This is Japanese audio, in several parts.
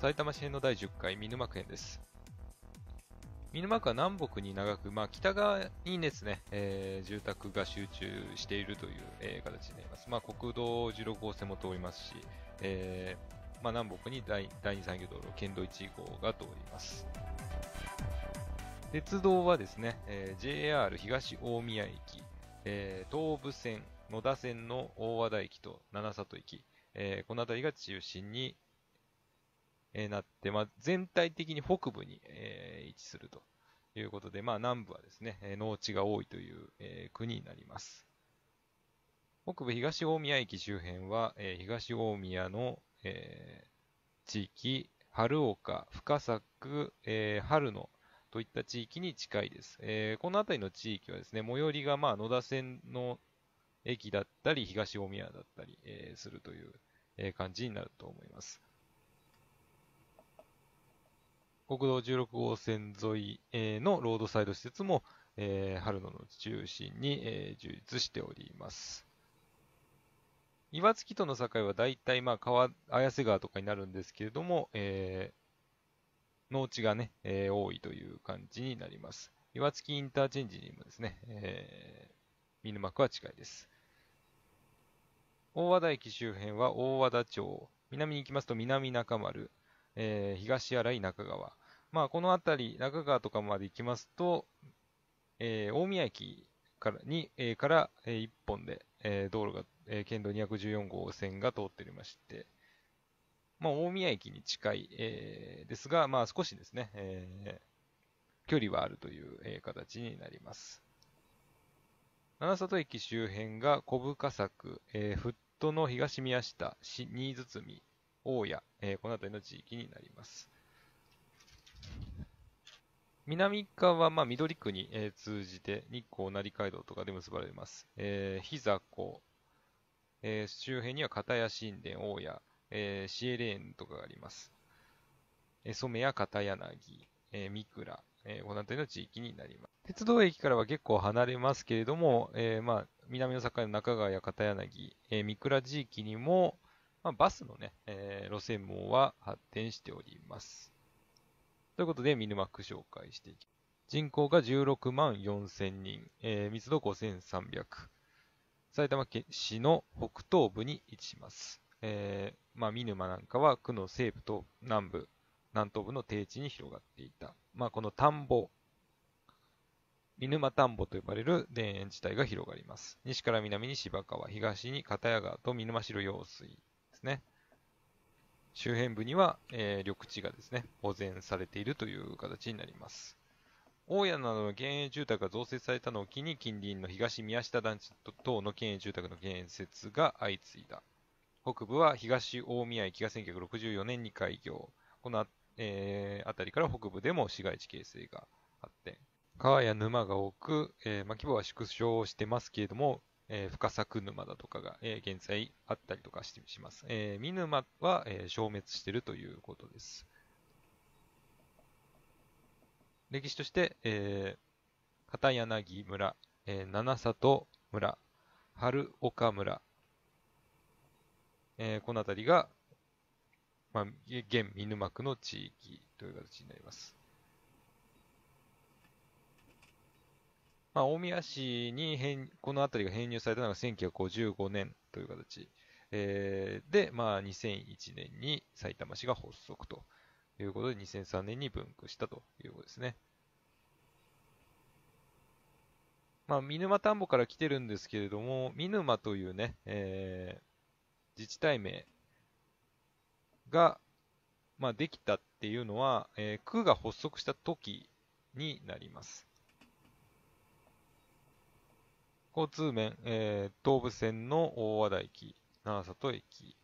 埼玉市編の第10回見沼区編です。見沼区は南北に長く、まあ、北側にですね、えー、住宅が集中しているという、えー、形になります。まあ、国道16号線も通りますし、えー、まあ、南北に第第2産業道路、県道1号が通ります。鉄道はですね、えー、JR 東大宮駅、えー、東武線、野田線の大和田駅と七里駅、えー、この辺りが中心に、えなって、まあ、全体的に北部に、え位置するということで、まあ、南部はですね、え農地が多いという、え国になります。北部東大宮駅周辺は、え東大宮の、え地域、春岡、深作、え春野といった地域に近いです。えこの辺りの地域はですね、最寄りがまあ野田線の駅だったり、東大宮だったり、えするという、え感じになると思います。国道16号線沿いのロードサイド施設も、えー、春野の中心に、えー、充実しております。岩槻との境は大体、まあ、川、綾瀬川とかになるんですけれども、えー、農地がね、えー、多いという感じになります。岩槻インターチェンジにもですね、えー、見沼区は近いです。大和田駅周辺は大和田町、南に行きますと南中丸、えー、東新井中川、まあ、この辺り、中川とかまで行きますと、えー、大宮駅からに、えー、から、え1本で、えー、道路が、えー、県道214号線が通っておりまして、まあ、大宮駅に近い、えー、ですが、まあ、少しですね、えー、距離はあるという、えー、形になります。七里駅周辺が小深作、えー、フットの東宮下、新堤、大谷、えー、この辺りの地域になります。南側はまあ緑区に、え通じて日光成街道とかで結ばれます。えー、日座えー、周辺には片谷神殿、大谷、えー、シエレーンとかがあります。え染谷片柳、え三倉、えー、この辺りの地域になります。鉄道駅からは結構離れますけれども、えー、まあ、南の境の中川や片柳、えー、三倉地域にも、まあ、バスのね、えー、路線網は発展しております。ということで、ミヌマック紹介していきます。人口が16万4000人、えー、密度5300。埼玉県市の北東部に位置します。えー、まあ、見沼なんかは区の西部と南部、南東部の低地に広がっていた。まあ、この田んぼ、見沼田んぼと呼ばれる田園地帯が広がります。西から南に芝川、東に片谷川と見沼城用水ですね。周辺部には、えー、緑地がですね、保全されているという形になります。大家などの県営住宅が造設されたのを機に、近隣の東宮下団地等の県営住宅の建設が相次いだ。北部は東大宮駅が1964年に開業。このあ、えー、辺りから北部でも市街地形成があって、川や沼が多く、えーま規模は縮小してますけれども、えー、深作沼だとかが、えー、現在あったりとかしてします。えー、見沼は、えー、消滅しているということです。歴史として、えー、片柳村、えー、七里村、春岡村、えー、この辺りが、まあ、現見沼区の地域という形になります。まあ、大宮市に編この辺りが編入されたのが1955年という形、えー、で、まあ、2001年に埼玉市が発足ということで、2003年に分布したということですね。まあ、見沼田んぼから来てるんですけれども、見沼というね、えー、自治体名が、まあ、できたっていうのは、えー、区が発足した時になります。交通面、えー、東武線の大和田駅、長里駅、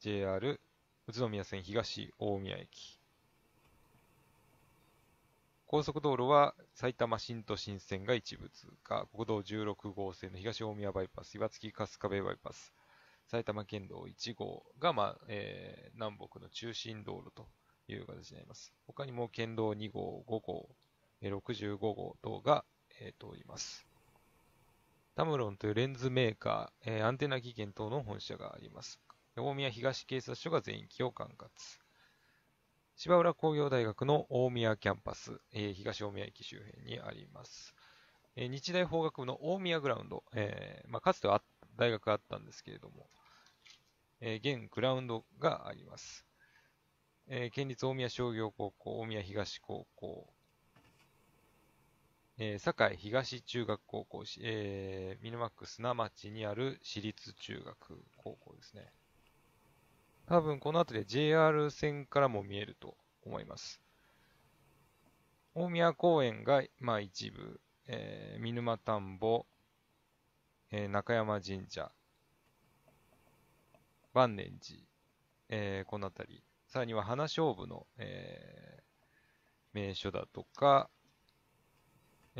JR 宇都宮線東大宮駅。高速道路は埼玉新都心線が一部通過、国道16号線の東大宮バイパス、岩槻春日部バイパス、埼玉県道1号が、まあえー、南北の中心道路という形になります。他にも県道2号、5号、65号等が、えー、通ります。タムロンというレンズメーカー、えー、アンテナ技研等の本社があります。大宮東警察署が全域を管轄。芝浦工業大学の大宮キャンパス、えー、東大宮駅周辺にあります。えー、日大法学部の大宮グラウンド、えまあ、かつては大学があったんですけれども、え現グラウンドがあります。え県立大宮商業高校、大宮東高校、えー、堺東中学高校、えー、ミルマック砂町にある私立中学高校ですね。多分この辺りは JR 線からも見えると思います。大宮公園が、まあ、一部、えー、見沼田んぼ、えー、中山神社、万年寺、えー、この辺り、さらには花勝負の、えー、名所だとか、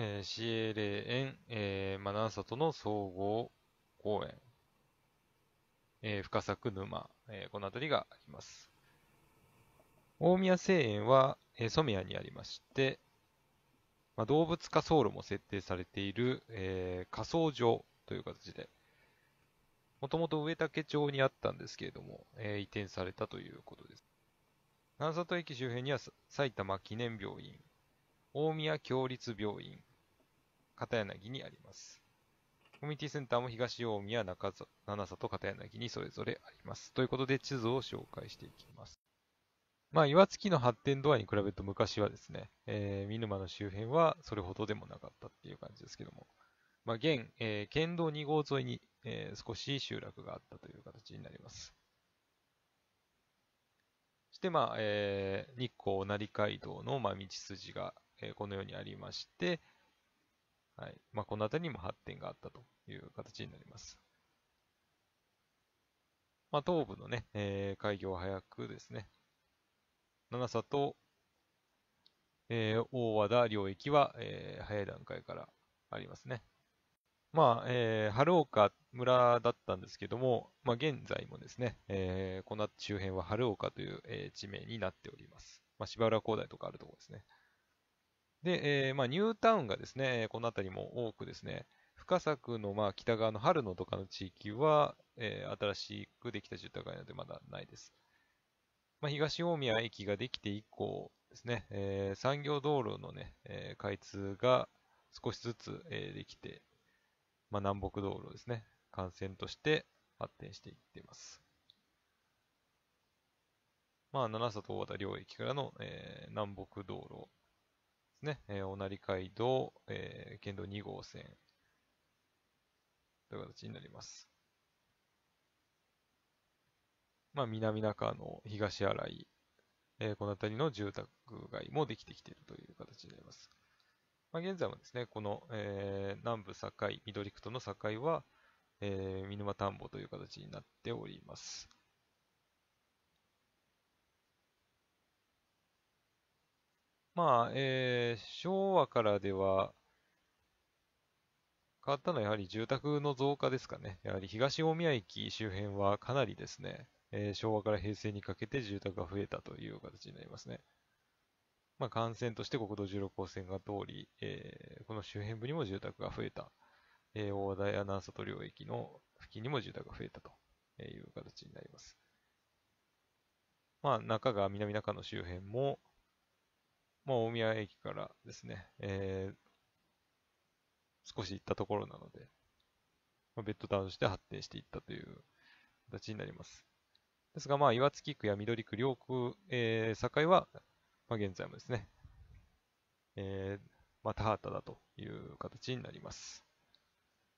えー、営霊園、えー、マナンサとの総合公園、えー、深作沼、えー、この辺りがあります。大宮製園は、えー、染ヤにありまして、まあ、動物化走路も設定されている、えー、仮想場という形で、もともと上竹町にあったんですけれども、えー、移転されたということです。南里駅周辺には埼玉記念病院、大宮共立病院、片柳にあります。コミュニティセンターも東大宮、中七里、片柳にそれぞれあります。ということで地図を紹介していきます。まあ、岩槻の発展度合いに比べると昔はですね、えー、見沼の周辺はそれほどでもなかったっていう感じですけども、まあ、現、えー、県道2号沿いに、えー、少し集落があったという形になります。そして、まあ、えー、日光成街道の、まあ、道筋が、えー、このようにありまして、はい。まあ、この辺りにも発展があったという形になります。まあ、東部のね、えー、開業は早くですね、長さと、えー、大和田領域は、えー、早い段階からありますね。まあ、えー、春岡村だったんですけども、まあ、現在もですね、えー、この周辺は春岡という、えー、地名になっております。まあ、芝浦高台とかあるところですね。で、えー、まあ、ニュータウンがですね、この辺りも多くですね、深作のまあ北側の春野とかの地域は、えー、新しくできた住宅街なのでまだないです。まあ、東大宮駅ができて以降ですね、えー、産業道路のね、えー、開通が少しずつ、えー、できて、まあ、南北道路ですね、幹線として発展していっています。まあ、七里大和両駅からの、えー、南北道路ですね。えー、おなり街道、えー、県道2号線という形になります。まあ、南中の東新井、えー、この辺りの住宅街もできてきているという形になります。まあ、現在もですね、この、えー、南部境、緑区との境は、えー、見沼田んぼという形になっております。まあ、えー、昭和からでは、変わったのはやはり住宅の増加ですかね。やはり東大宮駅周辺はかなりですね、えー、昭和から平成にかけて住宅が増えたという形になりますね。まあ、幹線として国道16号線が通り、えー、この周辺部にも住宅が増えた。えー、大和田や南里領域の付近にも住宅が増えたという形になります。まあ、中川、南中の周辺も、まあ、大宮駅からですね、えー、少し行ったところなので、まあ、ベッドタウンとして発展していったという形になります。ですが、まあ、岩槻区や緑区、両区、えー、境は、まあ、現在もですね、えー、まあ、田畑だという形になります。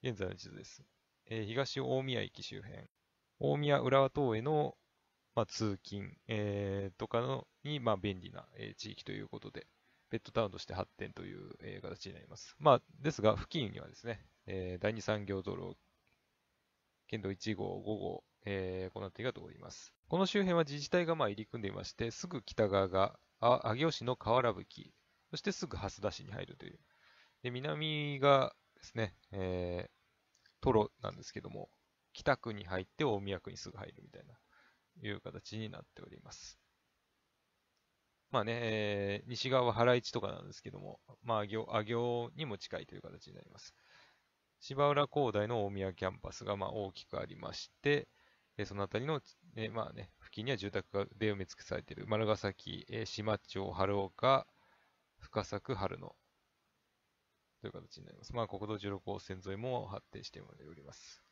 現在の地図です。えー、東大宮駅周辺、大宮浦和等への、まあ、通勤、えー、とかのに、まあ、便利な、え地域ということで、ベッドタウンとして発展という、え形になります。まあ、ですが、付近にはですね、え第2産業道路、県道1号、5号、えー、この辺りが通ります。この周辺は自治体がまあ入り組んでいまして、すぐ北側が上尾市の河原吹、そしてすぐ蓮田市に入るという。で南がですね、えー、トロなんですけども、北区に入って大宮区にすぐ入るみたいないう形になっております。まあね、えー、西側は原市とかなんですけども、まあ、あ行、にも近いという形になります。芝浦工大の大宮キャンパスがまあ大きくありまして、えー、その辺りの、えー、まあね、付近には住宅がで埋め尽くされている丸ヶ崎、えー、島町、春岡、深作、春野という形になります。まあ、国道16号線沿いも発展しております。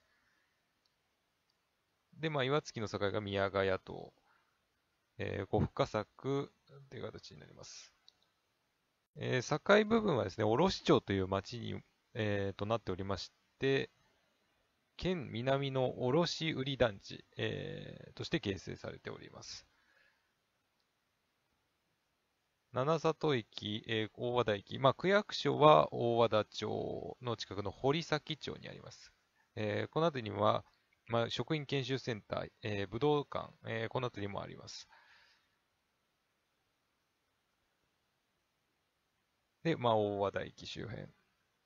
で、まあ、岩槻の境が宮ヶ谷と、えー、五深作という形になります。えー、境部分はですね、卸町という町に、えー、となっておりまして、県南の卸売団地、えー、として形成されております。七里駅、えー、大和田駅、まあ、区役所は大和田町の近くの堀崎町にあります。えー、この辺りには、まあ、職員研修センター、えー、武道館、えー、この辺りもあります。で、まあ、大和田駅周辺。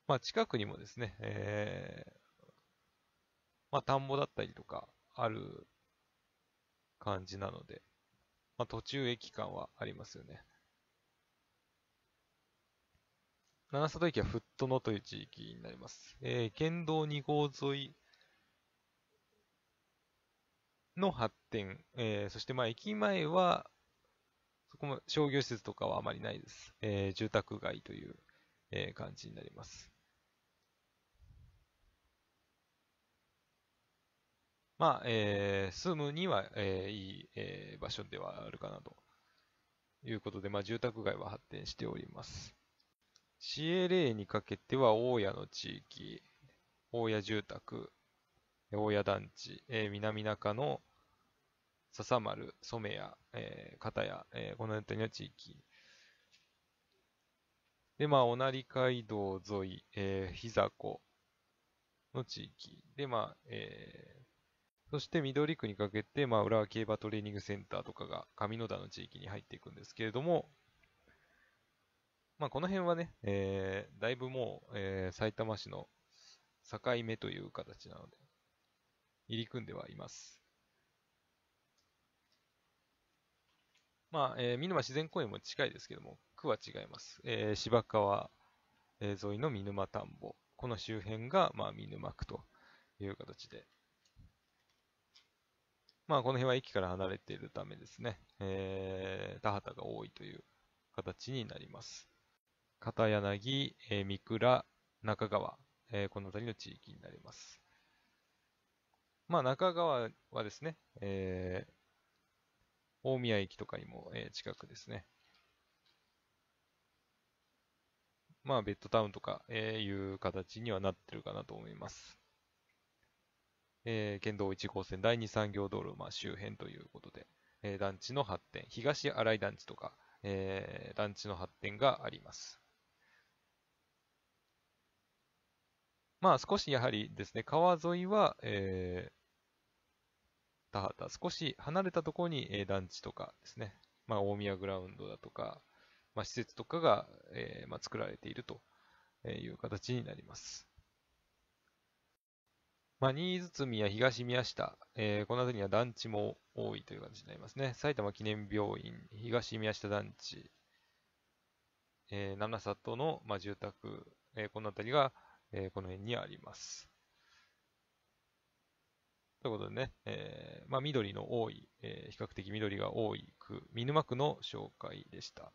まあ、近くにもですね、えー、まあ、田んぼだったりとかある感じなので、まあ、途中駅間はありますよね。長里駅はフットノという地域になります。えー、県道2号沿いの発展、えー、そしてまあ駅前は、そこも商業施設とかはあまりないです。えー、住宅街という、えー、感じになります。まあ、えー、住むには、えー、いい、えー、場所ではあるかなということで、まあ、住宅街は発展しております。CLA にかけては、大谷の地域、大谷住宅、大谷団地、えー、南中の、笹丸、染谷、え片谷、えー、この辺りの地域。で、まあ、おなり街道沿い、えー、膝子の地域。で、まあ、えー、そして緑区にかけて、まあ、浦和競馬トレーニングセンターとかが上野田の地域に入っていくんですけれども、まあ、この辺はね、えー、だいぶもう、えー、埼玉市の境目という形なので、入り組んではいます。まあ、えー、見沼自然公園も近いですけども、区は違います。えー、芝川、え沿いの見沼田んぼ。この周辺が、まあ、見沼区という形で。まあ、この辺は駅から離れているためですね、えー、田畑が多いという形になります。片柳、えー、三倉、中川、えー、この辺りの地域になります。まあ、中川はですね、えー、大宮駅とかにも、えー、近くですね。まあ、ベッドタウンとか、えー、いう形にはなってるかなと思います。えー、県道1号線第2産業道路、まあ、周辺ということで、えー、団地の発展、東新井団地とか、えー、団地の発展があります。まあ少しやはりですね、川沿いは、えー、田畑、少し離れたところに、え団地とかですね、まあ、大宮グラウンドだとか、まあ、施設とかが、えまあ、作られているという形になります。まあ、新堤や東宮下、えー、この辺りには団地も多いという形になりますね。埼玉記念病院、東宮下団地、えー、七里の、まあ、住宅、えー、この辺りが、えー、この辺にあります。ということでね、えー、まあ、緑の多い、えー、比較的緑が多い区、見沼区の紹介でした。